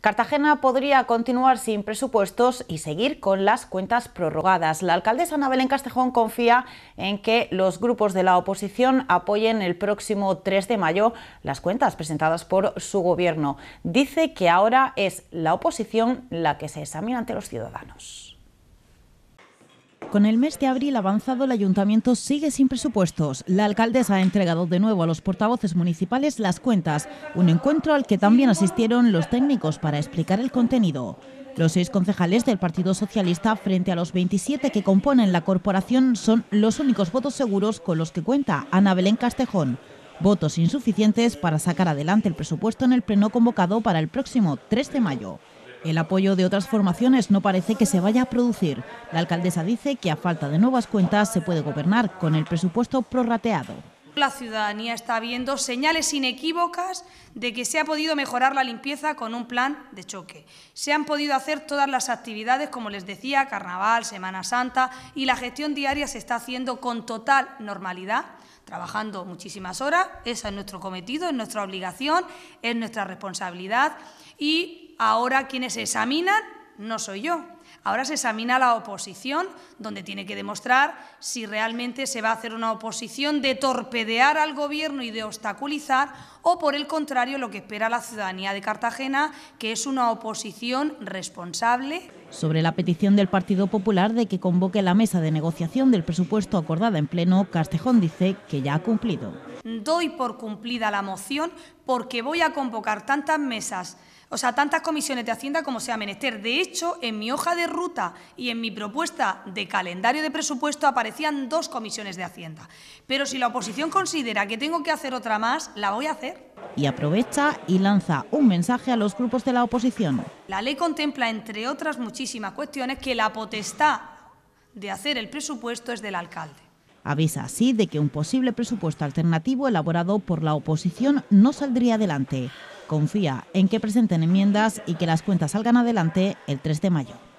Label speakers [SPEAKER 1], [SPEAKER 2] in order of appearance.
[SPEAKER 1] Cartagena podría continuar sin presupuestos y seguir con las cuentas prorrogadas. La alcaldesa Ana Belén Castejón confía en que los grupos de la oposición apoyen el próximo 3 de mayo las cuentas presentadas por su gobierno. Dice que ahora es la oposición la que se examina ante los ciudadanos. Con el mes de abril avanzado, el ayuntamiento sigue sin presupuestos. La alcaldesa ha entregado de nuevo a los portavoces municipales las cuentas, un encuentro al que también asistieron los técnicos para explicar el contenido. Los seis concejales del Partido Socialista frente a los 27 que componen la corporación son los únicos votos seguros con los que cuenta Ana Belén Castejón. Votos insuficientes para sacar adelante el presupuesto en el pleno convocado para el próximo 3 de mayo. El apoyo de otras formaciones no parece que se vaya a producir. La alcaldesa dice que a falta de nuevas cuentas se puede gobernar con el presupuesto prorrateado.
[SPEAKER 2] La ciudadanía está viendo señales inequívocas de que se ha podido mejorar la limpieza con un plan de choque. Se han podido hacer todas las actividades, como les decía, carnaval, Semana Santa, y la gestión diaria se está haciendo con total normalidad, trabajando muchísimas horas. Eso es nuestro cometido, es nuestra obligación, es nuestra responsabilidad y ahora quienes examinan no soy yo. Ahora se examina la oposición, donde tiene que demostrar si realmente se va a hacer una oposición de torpedear al gobierno y de obstaculizar, o por el contrario, lo que espera la ciudadanía de Cartagena, que es una oposición responsable.
[SPEAKER 1] Sobre la petición del Partido Popular de que convoque la mesa de negociación del presupuesto acordada en pleno, Castejón dice que ya ha cumplido.
[SPEAKER 2] Doy por cumplida la moción porque voy a convocar tantas mesas o sea, tantas comisiones de Hacienda como sea menester. De hecho, en mi hoja de ruta y en mi propuesta de calendario de presupuesto aparecían dos comisiones de Hacienda. Pero si la oposición considera que tengo que hacer otra más, la voy a hacer.
[SPEAKER 1] Y aprovecha y lanza un mensaje a los grupos de la oposición.
[SPEAKER 2] La ley contempla, entre otras muchísimas cuestiones, que la potestad de hacer el presupuesto es del alcalde.
[SPEAKER 1] Avisa así de que un posible presupuesto alternativo elaborado por la oposición no saldría adelante confía en que presenten enmiendas y que las cuentas salgan adelante el 3 de mayo.